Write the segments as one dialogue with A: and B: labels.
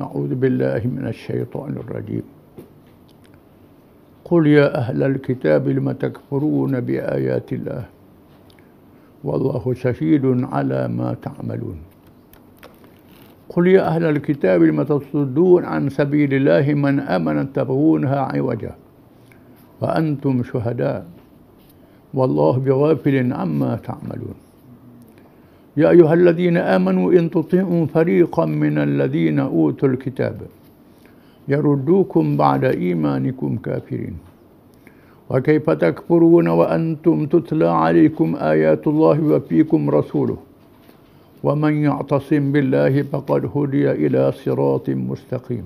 A: أعوذ بالله من الشيطان الرجيم قل يا أهل الكتاب لم تكفرون بآيات الله والله شهيد على ما تعملون قل يا أهل الكتاب لم تصدون عن سبيل الله من أمن تبغونها عوجا وأنتم شهداء والله بغافل عما تعملون يا أيها الذين آمنوا إن تطيعوا فريقا من الذين أوتوا الكتاب يردوكم بعد إيمانكم كافرين وكيف تكفرون وأنتم تتلى عليكم آيات الله وفيكم رسوله ومن يعتصم بالله فقد هدي إلى صراط مستقيم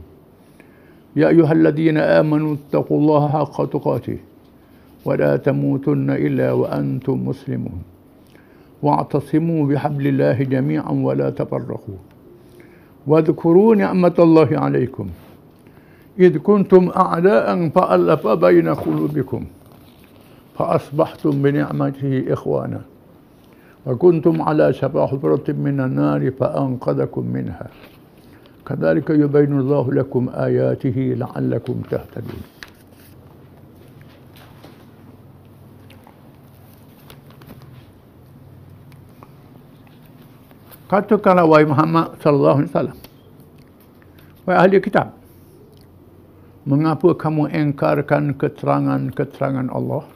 A: يا أيها الذين آمنوا اتقوا الله حق تقاته ولا تموتن إلا وأنتم مسلمون واعتصموا بحبل الله جميعا ولا تفرقوا واذكروا نعمة الله عليكم إذ كنتم أعداء فألف بين قلوبكم فأصبحتم بنعمته إخوانا وكنتم على شفا حفرة من النار فأنقذكم منها كذلك يبين الله لكم آياته لعلكم تهتدون katakanlah wahai Muhammad sallallahu alaihi wasallam wahai ahli kitab mengapa kamu engkarkan keterangan-keterangan Allah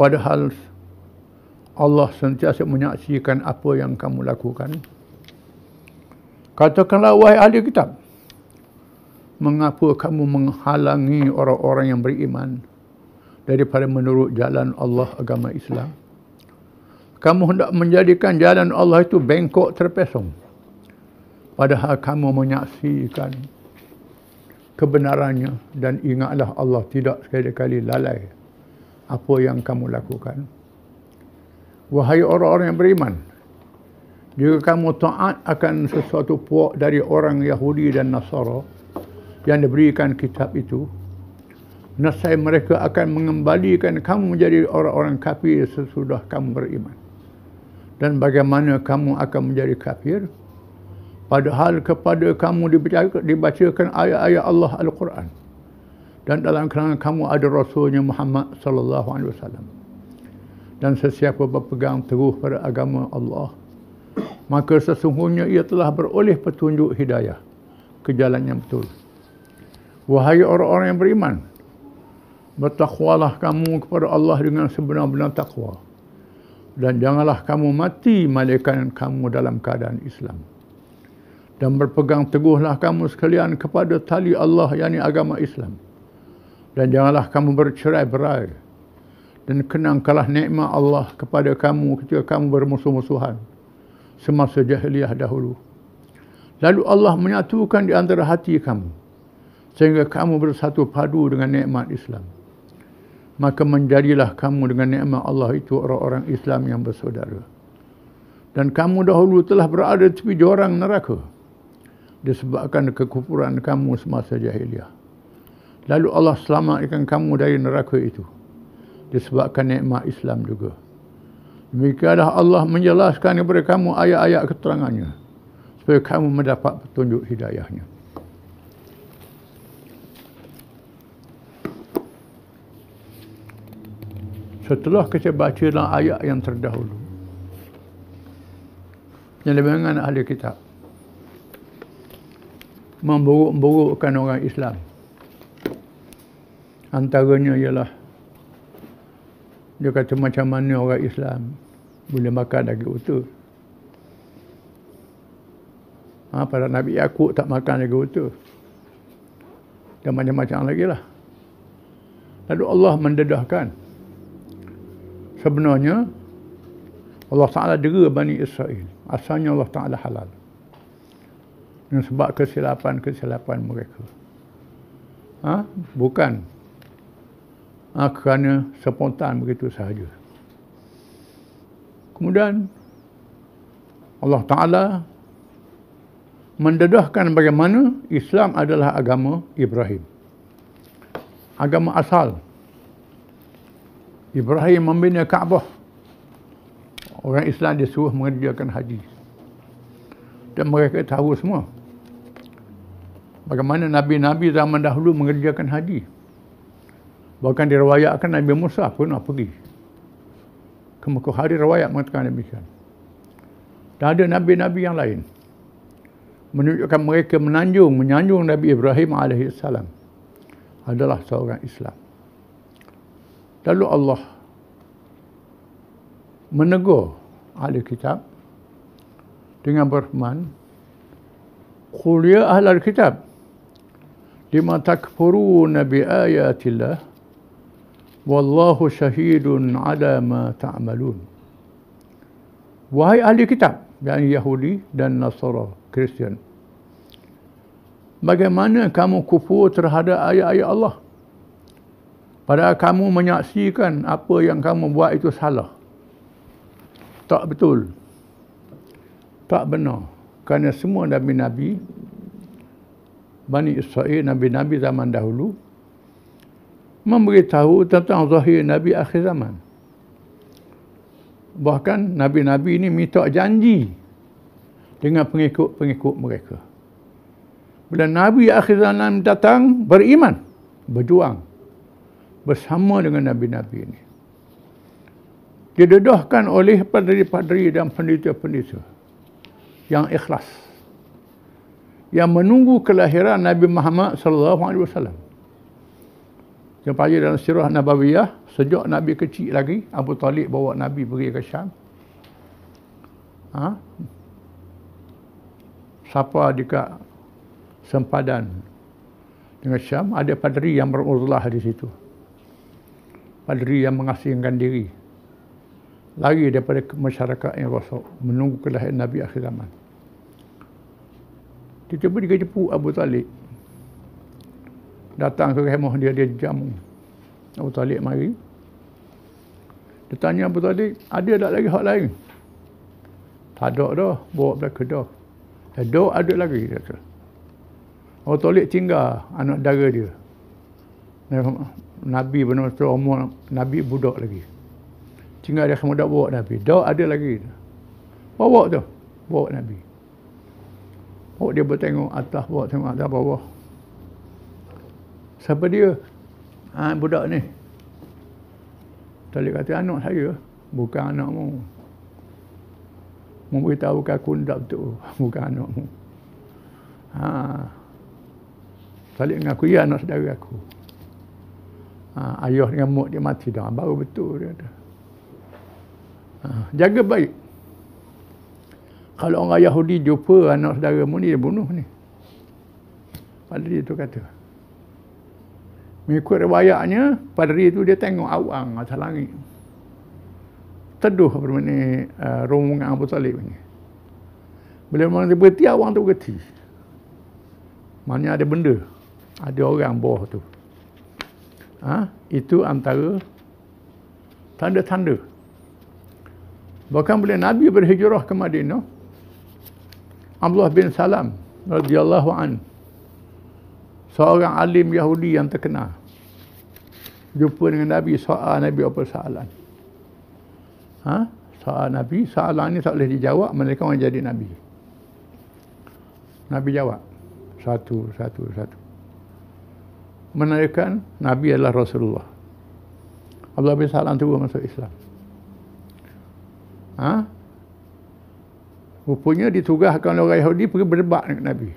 A: padahal Allah sentiasa menyaksikan apa yang kamu lakukan katakanlah wahai ahli kitab mengapa kamu menghalangi orang-orang yang beriman daripada menurut jalan Allah agama Islam kamu hendak menjadikan jalan Allah itu bengkok terpesong. Padahal kamu menyaksikan kebenarannya dan ingatlah Allah tidak sekali-kali lalai apa yang kamu lakukan. Wahai orang-orang yang beriman, jika kamu taat akan sesuatu puak dari orang Yahudi dan Nasara yang diberikan kitab itu, nasai mereka akan mengembalikan kamu menjadi orang-orang kafir sesudah kamu beriman dan bagaimana kamu akan menjadi kafir padahal kepada kamu dibacakan ayat-ayat Allah Al-Quran dan dalam kalangan kamu ada rasulnya Muhammad sallallahu alaihi wasallam dan sesiapa berpegang teguh pada agama Allah maka sesungguhnya ia telah beroleh petunjuk hidayah ke jalan yang betul wahai orang-orang yang beriman bertakwalah kamu kepada Allah dengan sebenar-benar takwa dan janganlah kamu mati malaikat kamu dalam keadaan Islam. Dan berpegang teguhlah kamu sekalian kepada tali Allah yang ini agama Islam. Dan janganlah kamu bercerai-berai. Dan kenangkalah nikmat Allah kepada kamu ketika kamu bermusuh-musuhan. Semasa jahiliah dahulu. Lalu Allah menyatukan di antara hati kamu. Sehingga kamu bersatu padu dengan nikmat Islam maka menjadilah kamu dengan nikmat Allah itu orang-orang Islam yang bersaudara. Dan kamu dahulu telah berada di tepi jorang neraka disebabkan kekufuran kamu semasa jahiliah. Lalu Allah selamatkan kamu dari neraka itu disebabkan nikmat Islam juga. Demikianlah Allah menjelaskan kepada kamu ayat-ayat keterangannya supaya kamu mendapat petunjuk hidayahnya. setelah kita baca dalam ayat yang terdahulu yang lebih dengan ahli kitab memburuk-burukkan orang Islam antaranya ialah dia kata macam mana orang Islam boleh makan daging utuh? ha, pada Nabi Yaakob tak makan daging utuh. dan macam-macam lagi lah lalu Allah mendedahkan sebenarnya Allah Ta'ala dera Bani Israel. Asalnya Allah Ta'ala halal. Dan sebab kesilapan-kesilapan mereka. Ha? Bukan. Ha, kerana spontan begitu sahaja. Kemudian Allah Ta'ala mendedahkan bagaimana Islam adalah agama Ibrahim. Agama asal. Ibrahim membina Kaabah. Orang Islam disuruh mengerjakan haji. Dan mereka tahu semua. Bagaimana Nabi-Nabi zaman dahulu mengerjakan haji. Bahkan diriwayatkan Nabi Musa pun nak pergi. Kemukul hari riwayat mengatakan Nabi Musa. Tak ada Nabi-Nabi yang lain. Menunjukkan mereka menanjung, menyanjung Nabi Ibrahim AS adalah seorang Islam. Lalu Allah menegur ahli kitab dengan berfirman, "Qul ya ahli kitab, lima takfuruna bi ayatillah wallahu shahidun ala ma ta'malun." Wahai ahli kitab, yang Yahudi dan Nasara, Kristian. Bagaimana kamu kufur terhadap ayat-ayat Allah? Padahal kamu menyaksikan apa yang kamu buat itu salah. Tak betul. Tak benar. Kerana semua Nabi-Nabi, Bani Israel, Nabi-Nabi zaman dahulu, memberitahu tentang zahir Nabi akhir zaman. Bahkan Nabi-Nabi ini minta janji dengan pengikut-pengikut mereka. Bila Nabi akhir zaman datang, beriman, berjuang bersama dengan nabi-nabi ini. Didedahkan oleh padri-padri dan pendeta-pendeta yang ikhlas yang menunggu kelahiran Nabi Muhammad sallallahu alaihi wasallam. Sampai dalam sirah Nabawiyah sejak Nabi kecil lagi Abu Talib bawa Nabi pergi ke Syam. Ha? Siapa dekat sempadan dengan Syam ada padri yang beruzlah di situ paderi yang mengasingkan diri lari daripada masyarakat yang rosak menunggu kelahiran Nabi akhir zaman tiba cuba dia jepu Abu Talib datang ke rumah dia dia jamu Abu Talib mari dia tanya Abu Talib ada tak lagi hak lain tak ada dah bawa belah kedah ada eh, ada lagi dia kata Abu Talib tinggal anak dara dia Nabi benar masa umur Nabi budak lagi. Tinggal dia kamu dah bawa Nabi. Dah ada lagi. Bawa tu. Bawa Nabi. Bawa dia bertengok atas, bawa tengok atas bawah. Siapa dia? Ha, budak ni. Talib kata anak saya. Bukan anakmu. Memberitahu aku tak betul. Bukan anakmu. Ha. Talib mengaku, ya anak saudara aku. Ha, ayah dengan mak dia mati dah. Baru betul dia ada. Ha, jaga baik. Kalau orang Yahudi jumpa anak saudara mu ni, dia bunuh ni. Padri tu kata. Mengikut riwayatnya, padri tu dia tengok awang atas langit. Teduh apa ni, uh, eh, rumungan Abu Talib ni. Bila orang tu berhenti, awang tu berhenti. Maknanya ada benda. Ada orang bawah tu ha, itu antara tanda-tanda. Bahkan boleh Nabi berhijrah ke Madinah, Abdullah bin Salam radhiyallahu an seorang alim Yahudi yang terkenal jumpa dengan Nabi soal Nabi apa soalan ha? soal Nabi soalan ini tak boleh dijawab mereka orang jadi Nabi Nabi jawab satu satu satu Menaikkan Nabi adalah Rasulullah. Abdullah bin Salam tu masuk Islam. Ha? Rupanya ditugaskan oleh orang Yahudi pergi berdebat dengan Nabi.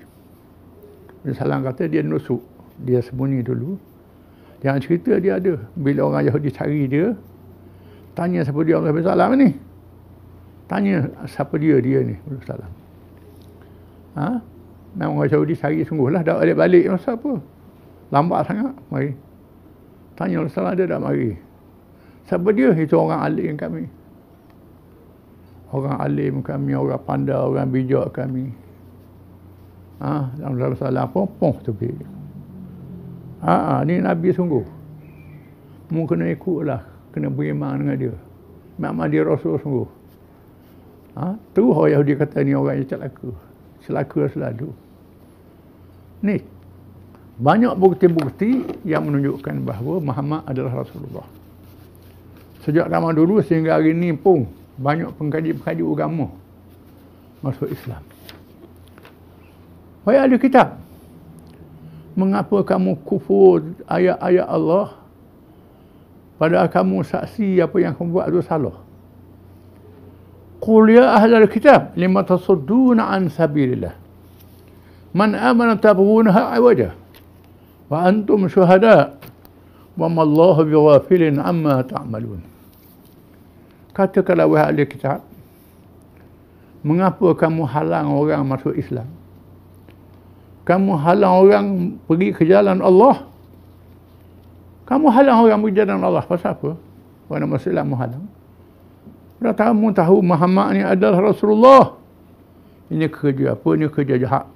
A: Bin Salam kata dia nusuk. Dia sembunyi dulu. Yang cerita dia ada. Bila orang Yahudi cari dia, tanya siapa dia Abdullah bin Salam ni. Tanya siapa dia dia ni Abdullah bin Salam. Ha? Memang orang Yahudi cari sungguh lah. Dah balik-balik masa apa? lambat sangat mari tanya Rasulullah dia dah mari siapa dia itu orang alim kami orang alim kami orang pandai orang bijak kami ah ha? dalam dalam salah pun pun tu pergi ah ha, ha, ni nabi sungguh mu kena ikutlah kena beriman dengan dia memang dia rasul sungguh ah ha? tu orang Yahudi kata ni orang yang celaka celaka selalu ni banyak bukti-bukti yang menunjukkan bahawa Muhammad adalah Rasulullah. Sejak zaman dulu sehingga hari ini pun banyak pengkaji-pengkaji agama masuk Islam. Wahai ahli kitab, mengapa kamu kufur ayat-ayat Allah padahal kamu saksi apa yang kamu buat itu salah? Qul ya ahli kitab lima tasudduna an sabirillah. man amana tabuunaha wajah wa antum syuhada wa ma Allahu bighafilin amma ta'malun katakanlah wahai ahli kitab mengapa kamu halang orang masuk Islam kamu halang orang pergi ke jalan Allah kamu halang orang pergi jalan Allah pasal apa orang Islam halang dah kamu tahu Muhammad ni adalah Rasulullah ini kerja apa ini kerja jahat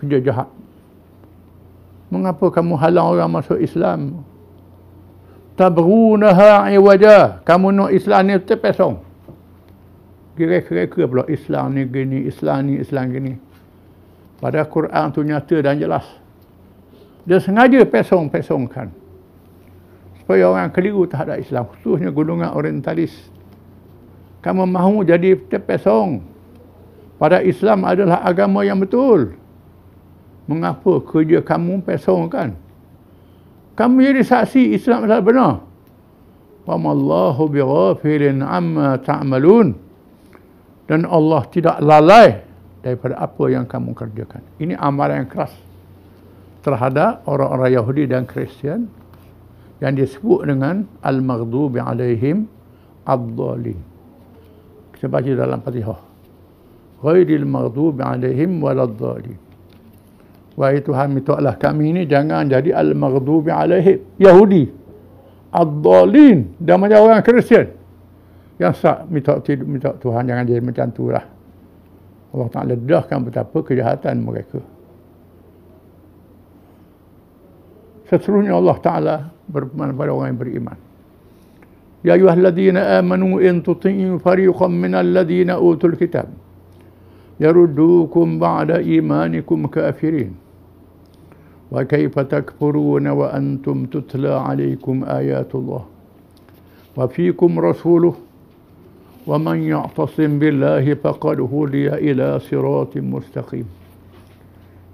A: kerja jahat Mengapa kamu halang orang masuk Islam? Tabrunaha iwajah. Kamu nak Islam ni terpesong. Kira-kira pula Islam ni gini, Islam ni, Islam gini. Pada Quran tu nyata dan jelas. Dia sengaja pesong-pesongkan. Supaya orang keliru terhadap Islam. Khususnya gunungan orientalis. Kamu mahu jadi terpesong. Pada Islam adalah agama yang betul mengapa kerja kamu pesong kan? Kamu jadi saksi Islam adalah benar. Wa bi bighafilin amma ta'malun. Dan Allah tidak lalai daripada apa yang kamu kerjakan. Ini amaran yang keras terhadap orang-orang Yahudi dan Kristian yang disebut dengan al-maghdubi alaihim ad-dhalin. Kita baca dalam Fatihah. Ghairil maghdubi alaihim waladh-dhalin. Wahai Tuhan, mitoklah kami ini jangan jadi al-maghdubi alaihim. Yahudi. Ad-dalin. Dan macam orang Kristian. Yang sak, mitok, mitok Tuhan jangan jadi macam tu lah. Allah tak dahkan betapa kejahatan mereka. Seterusnya Allah Ta'ala berpemanfaat pada orang yang beriman. Ya ayuhalladzina amanu in tuti'u fariqan minal ladzina utul kitab yaruddukum ba'da imanikum kafirin وكيف تكفرون وأنتم تتلى عليكم آيات الله وفيكم رسوله ومن يعتصم بالله فقد هدي إلى صراط مستقيم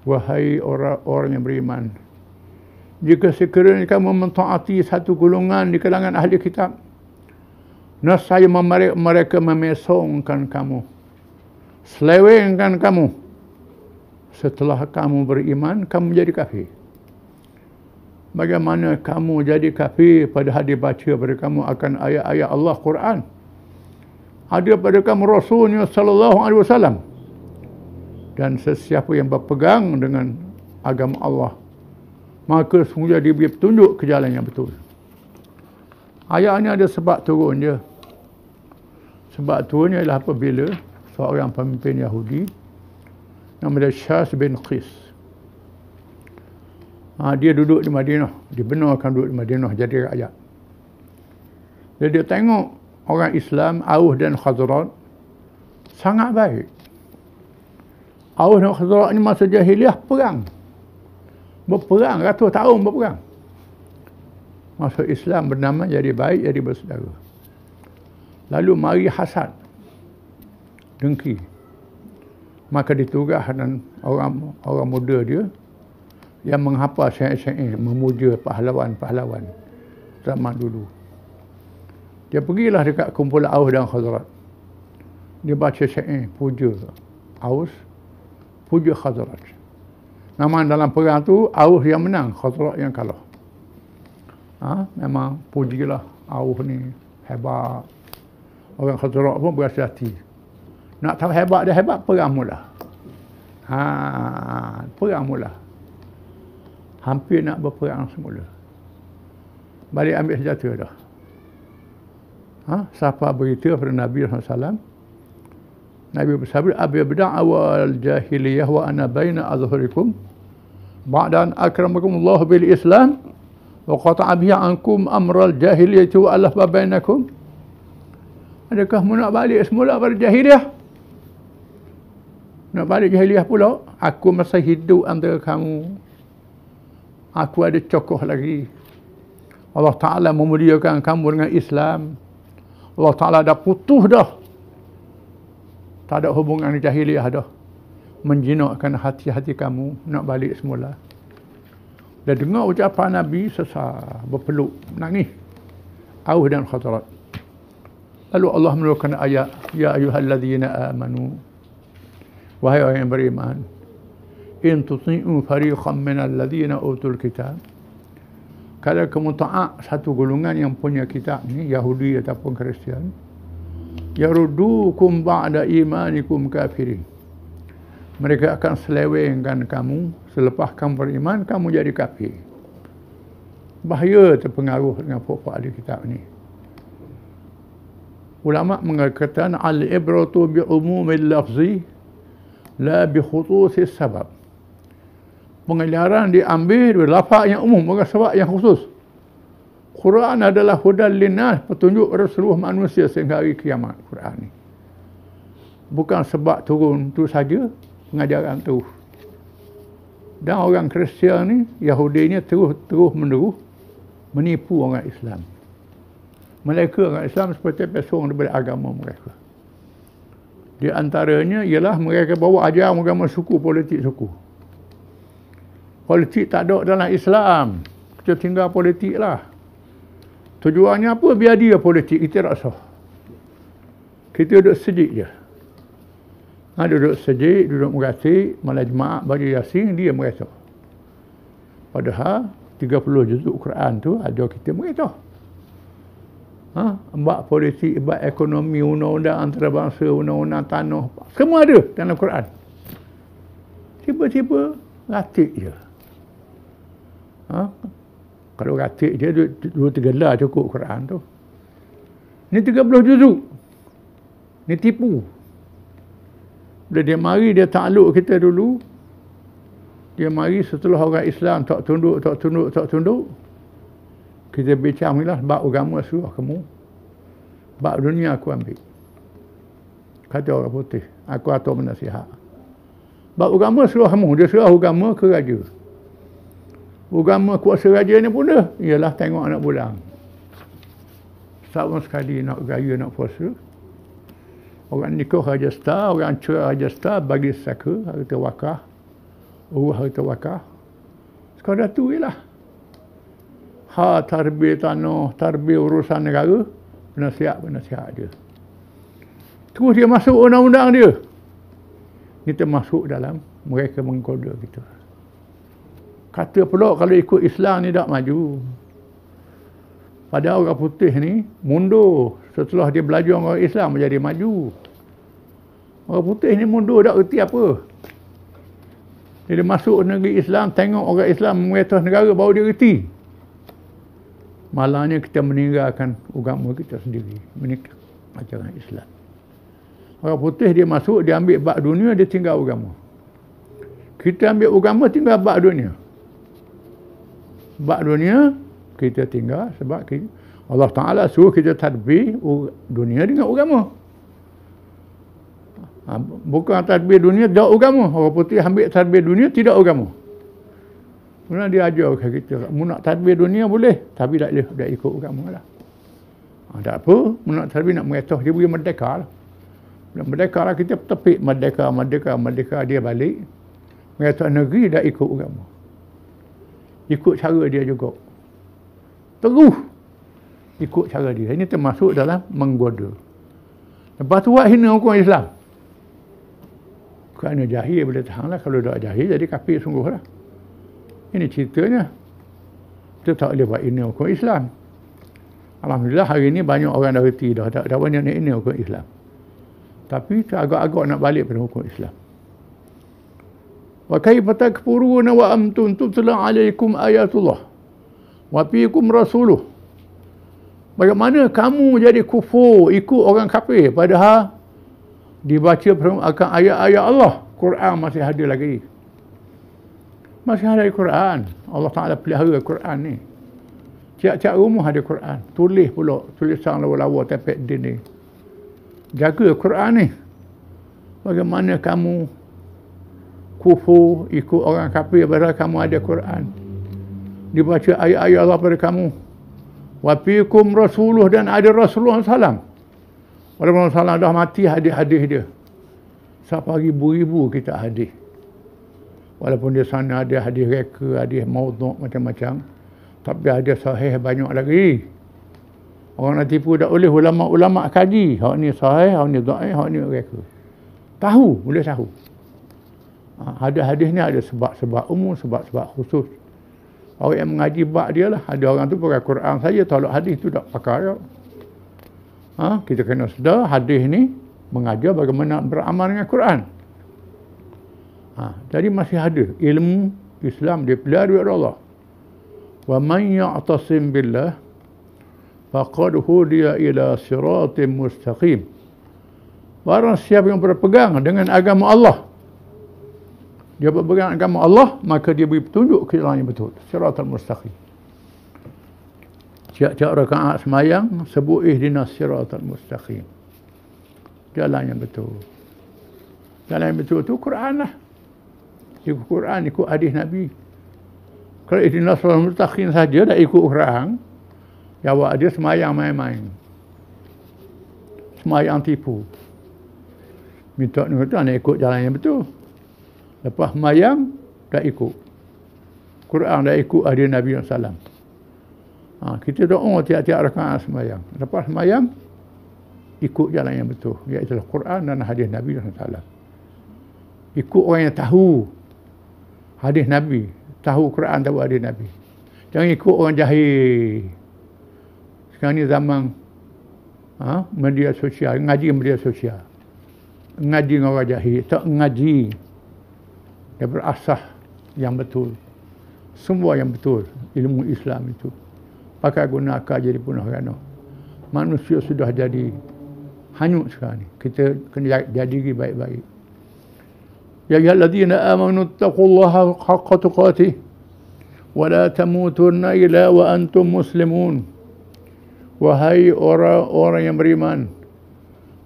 A: وهي أورن بريمان Jika sekiranya kamu mentaati satu golongan di kalangan ahli kitab, nasai mereka memesongkan kamu, selewengkan kamu, setelah kamu beriman, kamu jadi kafir. Bagaimana kamu jadi kafir Pada padahal baca, pada kamu akan ayat-ayat Allah Quran? Ada pada kamu Rasulnya Sallallahu Alaihi Wasallam. Dan sesiapa yang berpegang dengan agama Allah, maka sungguhnya diberi petunjuk ke jalan yang betul. Ayat ini ada sebab turun je. Sebab turunnya ialah apabila seorang pemimpin Yahudi nama dia Syas bin Qis. Ha, dia duduk di Madinah. Dibenarkan duduk di Madinah jadi rakyat. Jadi dia tengok orang Islam, Auh dan Khazrat sangat baik. Auh dan Khazrat ni masa jahiliah perang. Berperang, ratus tahun berperang. Masa Islam bernama jadi baik, jadi bersedara. Lalu mari hasad. Dengki maka ditugas dan orang orang muda dia yang menghafal syair-syair memuja pahlawan-pahlawan zaman dulu. Dia pergilah dekat kumpulan Aus dan Khazraj. Dia baca syair puja Aus, puja Khazraj. Nama dalam perang tu Aus yang menang, Khazraj yang kalah. Ha? memang pujilah Aus ni hebat. Orang Khazraj pun berasa hati nak tahu hebat dia hebat perang mula ha, perang mula hampir nak berperang semula balik ambil senjata dah ha? siapa berita kepada Nabi SAW Nabi bersabda "Abi bedang awal jahiliyah wa ana baina azharikum ba'dan akramakum Allah bil islam wa qata'a bi ankum amral jahiliyah wa alaf bainakum adakah mu nak balik semula pada jahiliyah nak balik jahiliah pula, aku masih hidup antara kamu. Aku ada cokoh lagi. Allah Ta'ala memuliakan kamu dengan Islam. Allah Ta'ala dah putus dah. Tak ada hubungan jahiliah dah. Menjinakkan hati-hati kamu nak balik semula. Dia dengar ucapan Nabi sesah, berpeluk, menangis. Auh dan khatarat. Lalu Allah menurunkan ayat, Ya ayuhalladzina amanu. Wahai orang yang beriman, in tuti'u fariqan min alladhina utul kitab. Kalau kamu taat satu golongan yang punya kitab ni, Yahudi ataupun Kristian, yarudukum ba'da imanikum kafirin. Mereka akan selewengkan kamu selepas kamu beriman kamu jadi kafir. Bahaya terpengaruh dengan pokok ahli kitab ni. Ulama mengatakan al-ibratu bi umumil lafzi la bihutus sebab pengajaran diambil dari lafaz yang umum bukan sebab yang khusus Quran adalah hudal linas petunjuk seluruh manusia sehingga hari kiamat Quran ni bukan sebab turun tu saja pengajaran tu dan orang Kristian ni Yahudi ni terus-terus menerus menipu orang Islam mereka orang Islam seperti pesong daripada agama mereka di antaranya ialah mereka bawa ajar agama suku, politik suku. Politik tak ada dalam Islam. Kita tinggal politik lah. Tujuannya apa? Biar dia politik. Kita tak sah. Kita duduk sejik je. Ha, duduk sejik, duduk meratik, malah jemaah baca yasin, dia meratik. Padahal 30 juzuk Quran tu ada kita meratik ha? bab politik, bab ekonomi, undang-undang antarabangsa, undang-undang tanah. Semua ada dalam Quran. Tiba-tiba ratik je. Ha? Kalau ratik je, dua tiga lah cukup Quran tu. Ni 30 juzuk. Ni tipu. Bila dia mari, dia takluk kita dulu. Dia mari setelah orang Islam tak tunduk, tak tunduk. Tak tunduk kita bincang ni lah sebab agama suruh kamu sebab dunia aku ambil kata orang putih aku atur benda sihat sebab agama suruh kamu dia suruh agama ke raja agama kuasa raja ni pun dah ialah tengok anak bulan setahun sekali nak raya nak puasa orang nikah raja star orang cerah raja star bagi saka harta wakah urus harta wakah sekadar tu ialah ha tarbi tanah, tarbi urusan negara, penasihat-penasihat dia. Terus dia masuk undang-undang dia. Kita masuk dalam mereka mengkoda kita. Kata pula kalau ikut Islam ni tak maju. Padahal orang putih ni mundur setelah dia belajar orang Islam menjadi maju. Orang putih ni mundur tak erti apa. Dia masuk negeri Islam, tengok orang Islam mengetah negara baru dia erti malangnya kita meninggalkan agama kita sendiri Menikah, ajaran Islam orang putih dia masuk dia ambil bak dunia dia tinggal agama kita ambil agama tinggal bak dunia bak dunia kita tinggal sebab kita, Allah Ta'ala suruh kita tadbir dunia dengan agama ha, bukan tadbir dunia tidak agama orang putih ambil tadbir dunia tidak agama Mula dia ajar ke kita, mu nak tadbir dunia boleh, tapi tak boleh dah ikut agama lah. Ha, tak apa, mu nak tadbir nak mengetah, dia boleh merdeka lah. Bila merdeka lah, kita tepik merdeka, merdeka, merdeka, dia balik. Mengetah negeri, dah ikut agama. Ikut cara dia juga. Teruh. Ikut cara dia. Ini termasuk dalam menggoda. Lepas tu, buat hina hukum Islam. Kerana jahil boleh tahan lah. Kalau dah jahil, jadi kafir sungguh lah. Ini ceritanya. Kita tak boleh buat ini hukum Islam. Alhamdulillah hari ini banyak orang dah reti dah. Dah, dah banyak ini hukum Islam. Tapi kita agak-agak nak balik pada hukum Islam. Wa kaifa takfuruna wa amtun tutla alaikum ayatullah wa fiikum rasuluh. Bagaimana kamu jadi kufur ikut orang kafir padahal dibaca akan ayat-ayat Allah. Quran masih ada lagi. Masih ada Al-Quran. Allah Ta'ala pelihara Al-Quran ni. Tiap-tiap rumah ada Al-Quran. Tulis pula. Tulisan lawa-lawa tepek din ni. Jaga Al-Quran ni. Bagaimana kamu kufu ikut orang kafir padahal kamu ada Quran dibaca ayat-ayat Allah pada kamu wa rasuluh dan ada rasulullah sallam walaupun rasulullah dah mati hadis-hadis dia siapa lagi beribu kita hadis walaupun di sana ada hadis reka, hadis maudhu macam-macam tapi ada sahih banyak lagi orang nak tipu tak boleh ulama-ulama kaji hak ni sahih, hak ni da'i, hak ni reka tahu, boleh tahu ada ha, hadis ni ada sebab-sebab umum, sebab-sebab khusus orang yang mengaji bak dia lah ada orang tu pakai Quran saja, tolak hadis tu tak pakai ha? kita kena sedar hadis ni mengajar bagaimana beramal dengan Quran Ha, jadi masih ada ilmu Islam dia pelajari oleh Allah. Wa man ya'tasim billah faqad hudiya ila siratim mustaqim. Barang siapa yang berpegang dengan agama Allah dia berpegang agama Allah maka dia beri petunjuk ke jalan yang betul Siratul mustaqim. Tiap-tiap rakaat semayang sebut ihdinas siratal mustaqim. Jalan yang betul. Jalan yang betul tu Quran lah ikut Quran, ikut hadis Nabi. Kalau itu seorang mutakhin saja dah ikut orang, jawab ya dia semayang main-main. Semayang tipu. Minta ni kata nak ikut jalan yang betul. Lepas semayang, dah ikut. Quran dah ikut hadis Nabi SAW. Ha, kita doa tiap-tiap rakaat semayang. Lepas semayang, ikut jalan yang betul. Iaitu Quran dan hadis Nabi SAW. Ikut orang yang tahu hadis Nabi. Tahu Quran, tahu hadis Nabi. Jangan ikut orang jahil. Sekarang ni zaman ha, media sosial, ngaji media sosial. Ngaji dengan orang jahil. Tak ngaji daripada berasah yang betul. Semua yang betul, ilmu Islam itu. Pakai guna akal jadi punah rana. Manusia sudah jadi hanyut sekarang ni. Kita kena jadi baik-baik. يا أيها الذين آمنوا اتقوا الله حق تقاته ولا تموتن إلا وأنتم مسلمون وهي أورا أورا يمريمان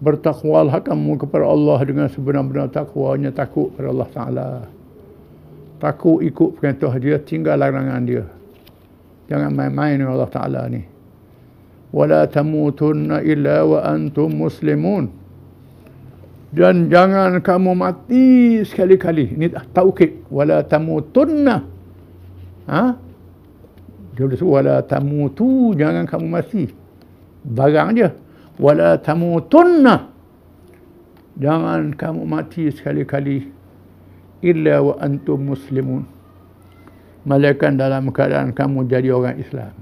A: bertakwalah kamu kepada Allah dengan sebenar-benar takwanya takut kepada Allah Ta'ala takut ikut perintah dia tinggal larangan dia jangan main-main dengan Allah Ta'ala ni wala tamutunna illa wa antum dan jangan kamu mati sekali-kali ini taukid wala tamutunna ha dia boleh sebut wala tamutu jangan kamu mati barang je wala tamutunna jangan kamu mati sekali-kali illa wa antum muslimun malaikat dalam keadaan kamu jadi orang Islam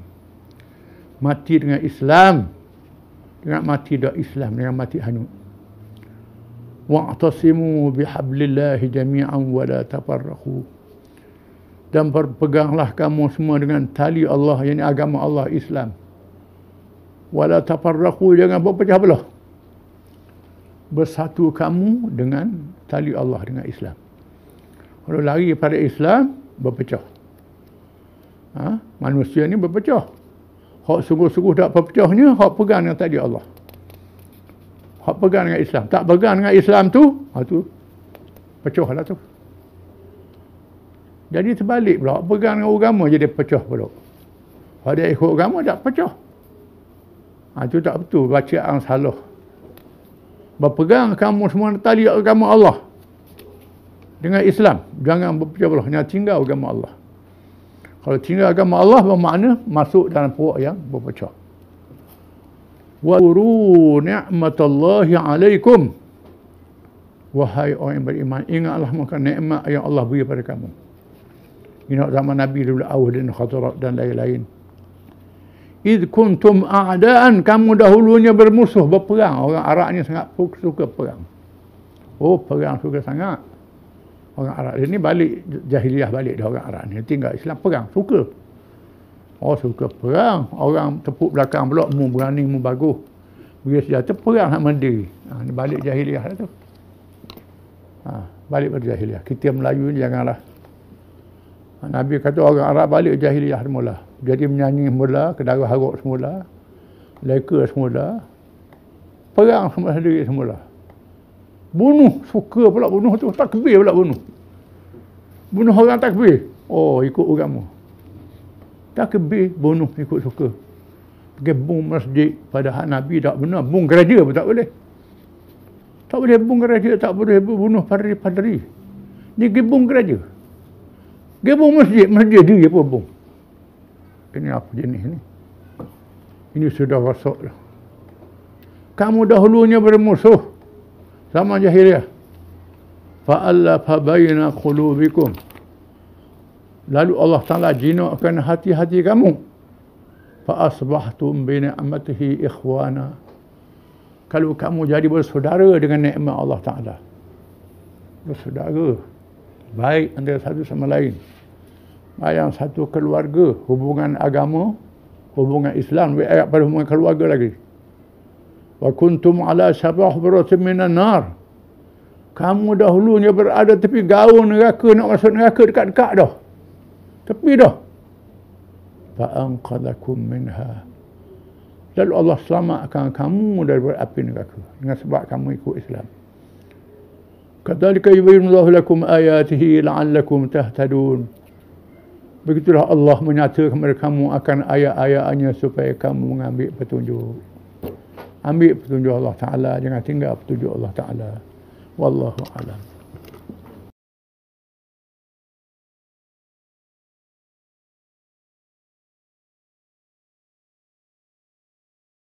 A: mati dengan Islam dengan mati dengan Islam dengan mati hanyut واعتصموا بحبل jami'an, جميعا ولا تفرقوا dan berpeganglah kamu semua dengan tali Allah yang agama Allah Islam wala tafarraqu jangan berpecah belah bersatu kamu dengan tali Allah dengan Islam kalau lari pada Islam berpecah ha? manusia ni berpecah hak sungguh-sungguh tak berpecahnya hak pegang dengan tali Allah Hak pegang dengan Islam. Tak pegang dengan Islam tu, ha tu pecah lah tu. Jadi terbalik pula. Pegang dengan agama jadi pecah pula. Kalau dia ikut agama, tak pecah. Ha, itu tak betul. Bacaan salah. Berpegang kamu semua tali agama Allah. Dengan Islam. Jangan berpecah pula. Jangan tinggal agama Allah. Kalau tinggal agama Allah, bermakna masuk dalam puak yang berpecah. Wadhkuru ni'matallahi alaikum. Wahai orang yang beriman, ingatlah maka nikmat yang Allah beri kepada kamu. Ini zaman Nabi dulu awal dan khatarat dan lain-lain. Id kuntum a'daan, kamu dahulunya bermusuh, berperang. Orang Arab ni sangat suka perang. Oh, perang suka sangat. Orang Arab ni balik, jahiliah balik dah orang Arab ni. Tinggal Islam, perang, suka Oh suka perang. Orang tepuk belakang pula. Mu berani, mu bagus. Bila senjata perang nak mandi. Ha, ini balik jahiliah lah tu. Ha, balik pada jahiliah. Kita Melayu ni janganlah. Ha, Nabi kata orang Arab balik jahiliah semula. Jadi menyanyi semula, kedara harap semula. Leka semula. Perang semula sendiri semula. Bunuh. Suka pula bunuh tu. Takbir pula bunuh. Bunuh orang takbir. Oh, ikut agama tak kebih bunuh ikut suka pergi bung masjid pada hak Nabi tak benar bung gereja pun tak boleh tak boleh bung gereja tak boleh bunuh padri-padri Ini pergi bung gereja pergi bung masjid masjid dia pun bung ini apa jenis ni ini sudah wasok lah kamu dahulunya bermusuh zaman jahiliah fa'alla fa'bayna qulubikum lalu Allah Taala jinakkan hati-hati kamu fa asbahtum bi ni'matihi ikhwana kalau kamu jadi bersaudara dengan nikmat Allah Taala bersaudara baik antara satu sama lain ayam satu keluarga hubungan agama hubungan Islam wa ayat pada hubungan keluarga lagi wa kuntum ala sabah buratin minan nar kamu dahulunya berada tepi gaun neraka nak masuk neraka dekat-dekat dah Tepi dah. faan Fa'anqadakum minha. Lalu Allah selamatkan kamu daripada api neraka. Dengan sebab kamu ikut Islam. Kadalika yubayinullahu lakum ayatihi la'allakum tahtadun. Begitulah Allah menyatakan kepada kamu akan ayat-ayatnya supaya kamu mengambil petunjuk. Ambil petunjuk Allah Ta'ala. Jangan tinggal petunjuk Allah Ta'ala. Wallahu a'lam.